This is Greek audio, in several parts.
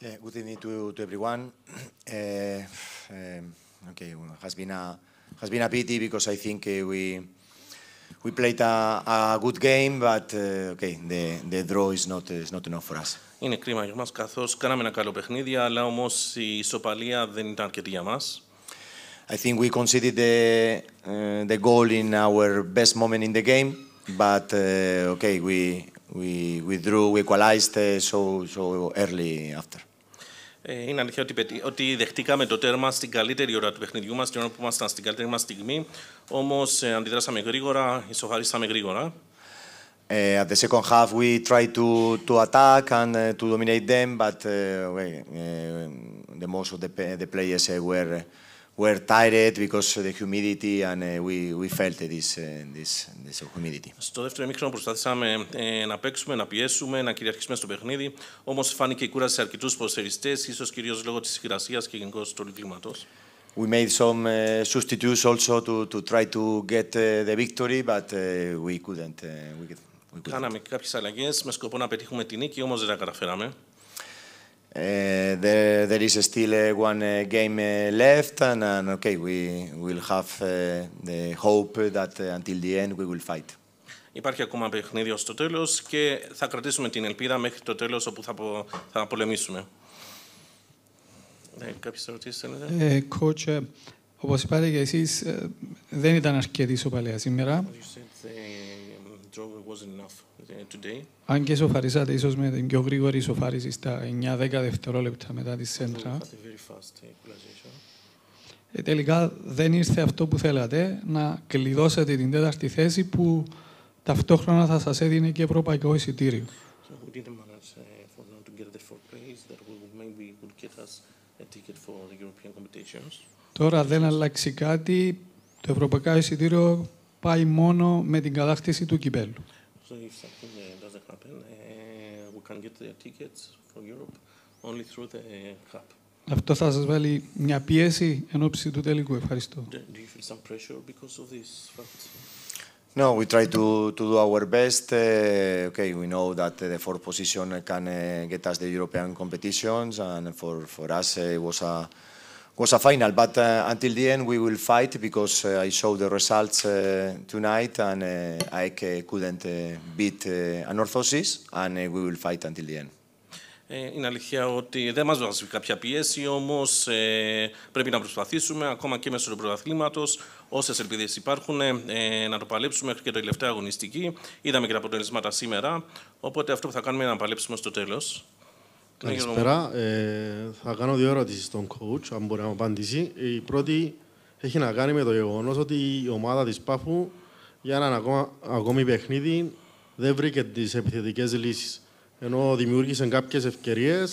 Uh, good evening to, to everyone. Uh, um, okay, well, has been a has been a pity because I think uh, we we played a, a good game, but okay, the, the draw is not is not enough for us. Είναι κρίμα για μας καθώς κάναμε ένα καλό παιχνίδι, αλλά όμως η ισοπαλία δεν ήταν αρκετή για μας. I think we conceded the the goal in our best moment in the game, but okay, we we we drew, we equalized so so early after. Ε, είναι αλήθεια ότι, ότι δεχτήκαμε το τέρμα στην καλύτερη ώρα του παιχνιδιού μας, την ώρα που ήμασταν στην καλύτερη μας στιγμή. Όμως ε, αντιδράσαμε γρήγορα, ισοχαρίσαμε γρήγορα. Uh, at the second half, we tried to, to attack and uh, to dominate them, but uh, well, the most of the, the players eh, were were tired because of the humidity and uh, we, we felt this, uh, this, this humidity. Στο δεύτερο ημίχρονο προσπαθήσαμε ε, να παίξουμε, να πιέσουμε, να κυριαρχήσουμε στο παιχνίδι. Όμως φάνηκε η κούραση σε αρκετούς προσφερειστέ, ίσως κυρίως λόγω της υγρασία και γενικώς του κλίματο. We made some uh, substitutes also to, to try to get uh, the victory, but uh, we couldn't. Uh, we, we couldn't. Κάναμε κάποιες αλλαγές με σκοπό να πετύχουμε την νίκη, όμως δεν τα καταφέραμε. Uh, there, there is still uh, one uh, game ε, left, and, and, okay, we will have the hope that until the end we will fight. Υπάρχει ακόμα παιχνίδι στο τέλος και θα κρατήσουμε την ελπίδα μέχρι το τέλος όπου θα, πο, θα πολεμήσουμε. Ε, κάποιες ερωτήσεις θέλετε. Ε, coach, όπως είπατε και εσείς, δεν ήταν αρκετή σοπαλία σήμερα. Uh, Αν και σοφαρίσατε ίσως με την πιο γρήγορη σοφάριση στα 9-10 δευτερόλεπτα μετά τη σέντρα, uh, ε, τελικά δεν ήρθε αυτό που θέλατε, να κλειδώσετε την τέταρτη θέση που ταυτόχρονα θα σας έδινε και ευρωπαϊκό εισιτήριο. Uh, Τώρα δεν αλλάξει κάτι, το ευρωπαϊκό εισιτήριο πάει μόνο με την κατάκτηση του κυπέλου. Αυτό θα σας βάλει μια πίεση εν ώψη του τελικού. Ευχαριστώ. No, we try to, to do our best. Uh, okay, we know that the fourth position can uh, get us the European competitions, and for, for us uh, it was a was a final. But uh, until the end, we will fight because uh, I saw the results uh, tonight and uh, I couldn't uh, beat uh, an orthosis and uh, we will fight until the end. Ε, είναι αλήθεια ότι δεν μας βάζει κάποια πίεση, όμως ε, πρέπει να προσπαθήσουμε ακόμα και μέσω του πρωταθλήματος, όσες ελπίδες υπάρχουν, ε, να το παλέψουμε μέχρι και το τελευταίο αγωνιστική. Είδαμε και τα αποτελέσματα σήμερα, οπότε αυτό που θα κάνουμε είναι να παλέψουμε στο τέλος. Καλησπέρα. Ε, θα κάνω δύο ερωτήσεις στον coach, αν μπορεί να μου απαντήσει. Η πρώτη έχει να κάνει με το γεγονός ότι η ομάδα της Πάφου για έναν ακόμα, ακόμη παιχνίδι δεν βρήκε τις επιθετικές λύσεις. Ενώ δημιούργησε κάποιες ευκαιρίες,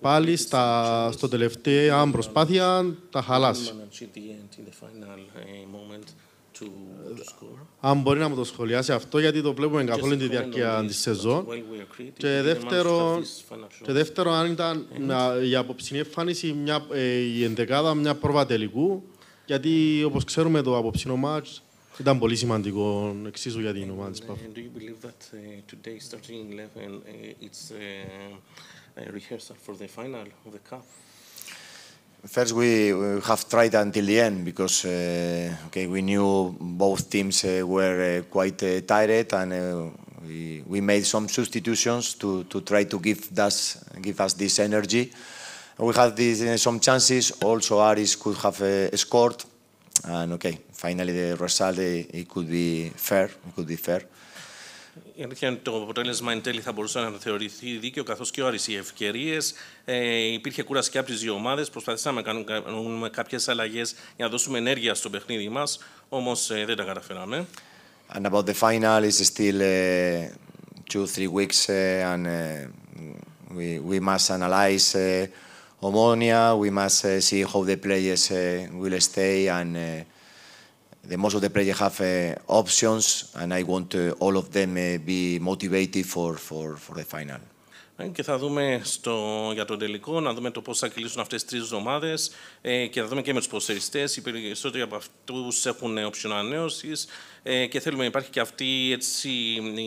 πάλι στα, στο τελευταίο, αν προσπάθεια, τα χαλάσει. Αν μπορεί να μου το σχολιάσει αυτό, γιατί το βλέπουμε καθόλου τη διάρκεια της σεζόν. Και δεύτερο, και δεύτερο, αν ήταν mhm. η απόψινή εμφάνιση μια, ε, η ενδεκάδα μια πρόβα τελικού, γιατί όπως ξέρουμε το απόψινό μάτς ήταν πολύ σημαντικό εξίσου για την ομάδα της ΠΑΦ. First, we have tried until the end because uh, okay, we knew both teams uh, were uh, quite uh, tired, and uh, we, we, made some substitutions to, to try to give us give us this energy. We had uh, some chances. Also, Aris could have scored, and okay, finally the result it could be fair. It could be fair. είναι ότι το αποτέλεσμα εν τέλει θα μπορούσε να θεωρηθεί δίκαιο, καθώς και όρισε οι ευκαιρίες. Ε, υπήρχε κούραση και από τις δύο ομάδες. Προσπαθήσαμε να κάνουμε κάποιες αλλαγές για να δώσουμε ενέργεια στο παιχνίδι μας, όμως ε, δεν τα καταφέραμε. And about the final is still uh, two, three weeks, uh, and uh, we, we must analyze uh, Omonia, we must uh, see how the players uh, will stay and. Uh, the most of the players have uh, options, and I want uh, all of them uh, be motivated for, for, for the final. Ε, και θα δούμε στο, για τον τελικό, να δούμε το πώς θα κυλήσουν αυτές τις τρεις ομάδες ε, και θα δούμε και με τους προσεριστές. Οι περισσότεροι από αυτούς έχουν όψιον ανανέωσης ε, και θέλουμε να υπάρχει και αυτή έτσι,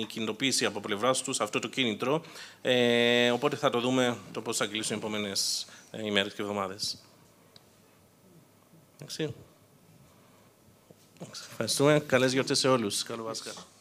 η κινητοποίηση από πλευράς τους, αυτό το κίνητρο. Ε, οπότε θα το δούμε το πώς θα κυλήσουν οι επόμενες ε, ημέρες και εβδομάδες. Ευχαριστούμε. Καλές γιορτές σε όλους. Καλό Πάσχα.